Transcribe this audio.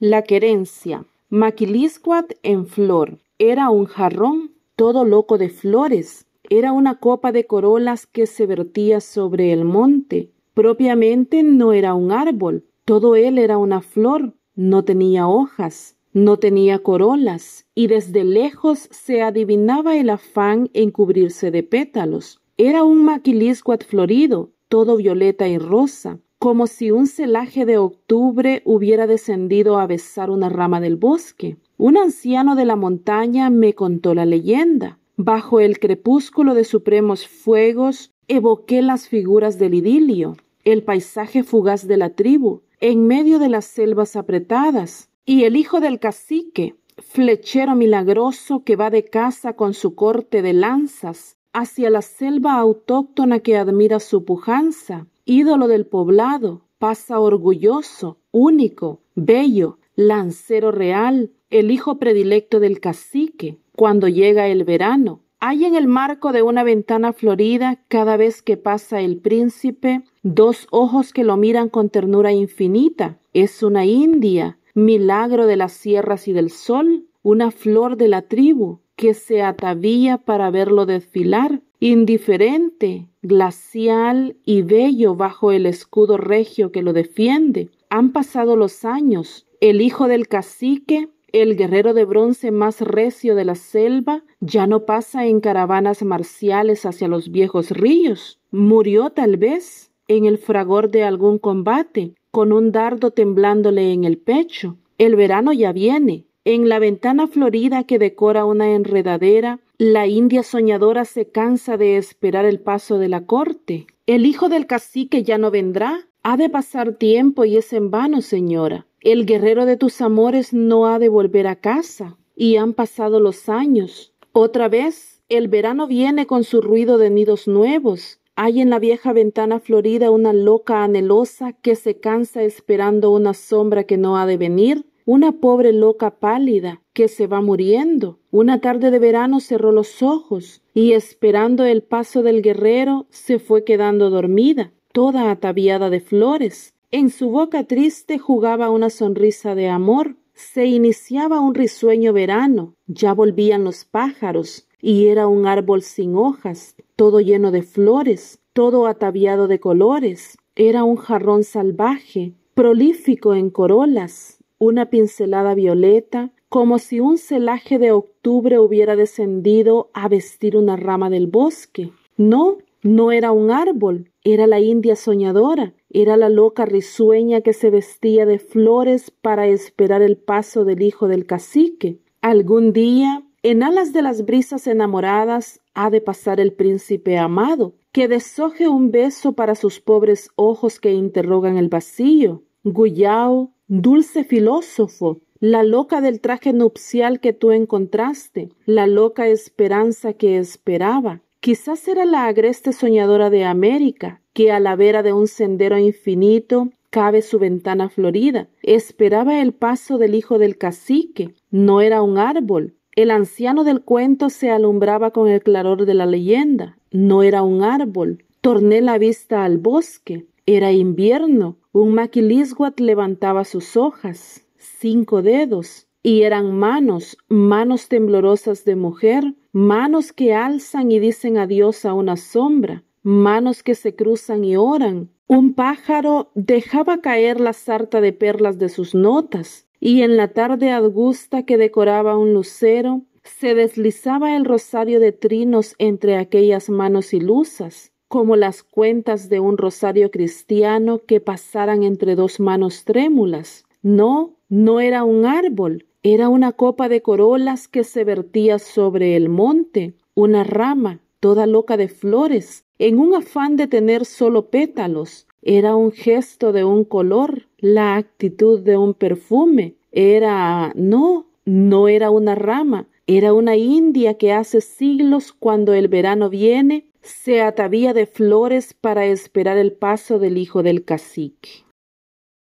La querencia. Maquiliscuat en flor. Era un jarrón todo loco de flores. Era una copa de corolas que se vertía sobre el monte. Propiamente no era un árbol. Todo él era una flor. No tenía hojas. No tenía corolas. Y desde lejos se adivinaba el afán en cubrirse de pétalos. Era un maquiliscuat florido, todo violeta y rosa como si un celaje de octubre hubiera descendido a besar una rama del bosque. Un anciano de la montaña me contó la leyenda. Bajo el crepúsculo de supremos fuegos evoqué las figuras del idilio, el paisaje fugaz de la tribu, en medio de las selvas apretadas, y el hijo del cacique, flechero milagroso que va de casa con su corte de lanzas, hacia la selva autóctona que admira su pujanza, ídolo del poblado, pasa orgulloso, único, bello, lancero real, el hijo predilecto del cacique. Cuando llega el verano, hay en el marco de una ventana florida, cada vez que pasa el príncipe, dos ojos que lo miran con ternura infinita. Es una india, milagro de las sierras y del sol, una flor de la tribu, que se atavía para verlo desfilar, indiferente, glacial y bello bajo el escudo regio que lo defiende. Han pasado los años. El hijo del cacique, el guerrero de bronce más recio de la selva, ya no pasa en caravanas marciales hacia los viejos ríos. Murió tal vez en el fragor de algún combate, con un dardo temblándole en el pecho. El verano ya viene, en la ventana florida que decora una enredadera, la india soñadora se cansa de esperar el paso de la corte. El hijo del cacique ya no vendrá. Ha de pasar tiempo y es en vano, señora. El guerrero de tus amores no ha de volver a casa. Y han pasado los años. Otra vez, el verano viene con su ruido de nidos nuevos. Hay en la vieja ventana florida una loca anhelosa que se cansa esperando una sombra que no ha de venir una pobre loca pálida que se va muriendo. Una tarde de verano cerró los ojos y esperando el paso del guerrero se fue quedando dormida, toda ataviada de flores. En su boca triste jugaba una sonrisa de amor. Se iniciaba un risueño verano, ya volvían los pájaros, y era un árbol sin hojas, todo lleno de flores, todo ataviado de colores. Era un jarrón salvaje, prolífico en corolas, una pincelada violeta, como si un celaje de octubre hubiera descendido a vestir una rama del bosque. No, no era un árbol, era la india soñadora, era la loca risueña que se vestía de flores para esperar el paso del hijo del cacique. Algún día, en alas de las brisas enamoradas, ha de pasar el príncipe amado, que desoje un beso para sus pobres ojos que interrogan el vacío. Dulce filósofo, la loca del traje nupcial que tú encontraste, la loca esperanza que esperaba. Quizás era la agreste soñadora de América, que a la vera de un sendero infinito cabe su ventana florida. Esperaba el paso del hijo del cacique. No era un árbol. El anciano del cuento se alumbraba con el claror de la leyenda. No era un árbol. Torné la vista al bosque. Era invierno. Un maquilisguat levantaba sus hojas, cinco dedos, y eran manos, manos temblorosas de mujer, manos que alzan y dicen adiós a una sombra, manos que se cruzan y oran. Un pájaro dejaba caer la sarta de perlas de sus notas, y en la tarde augusta que decoraba un lucero, se deslizaba el rosario de trinos entre aquellas manos ilusas, como las cuentas de un rosario cristiano que pasaran entre dos manos trémulas. No, no era un árbol, era una copa de corolas que se vertía sobre el monte, una rama, toda loca de flores, en un afán de tener solo pétalos. Era un gesto de un color, la actitud de un perfume. Era... no, no era una rama, era una india que hace siglos cuando el verano viene se atavía de flores para esperar el paso del hijo del cacique.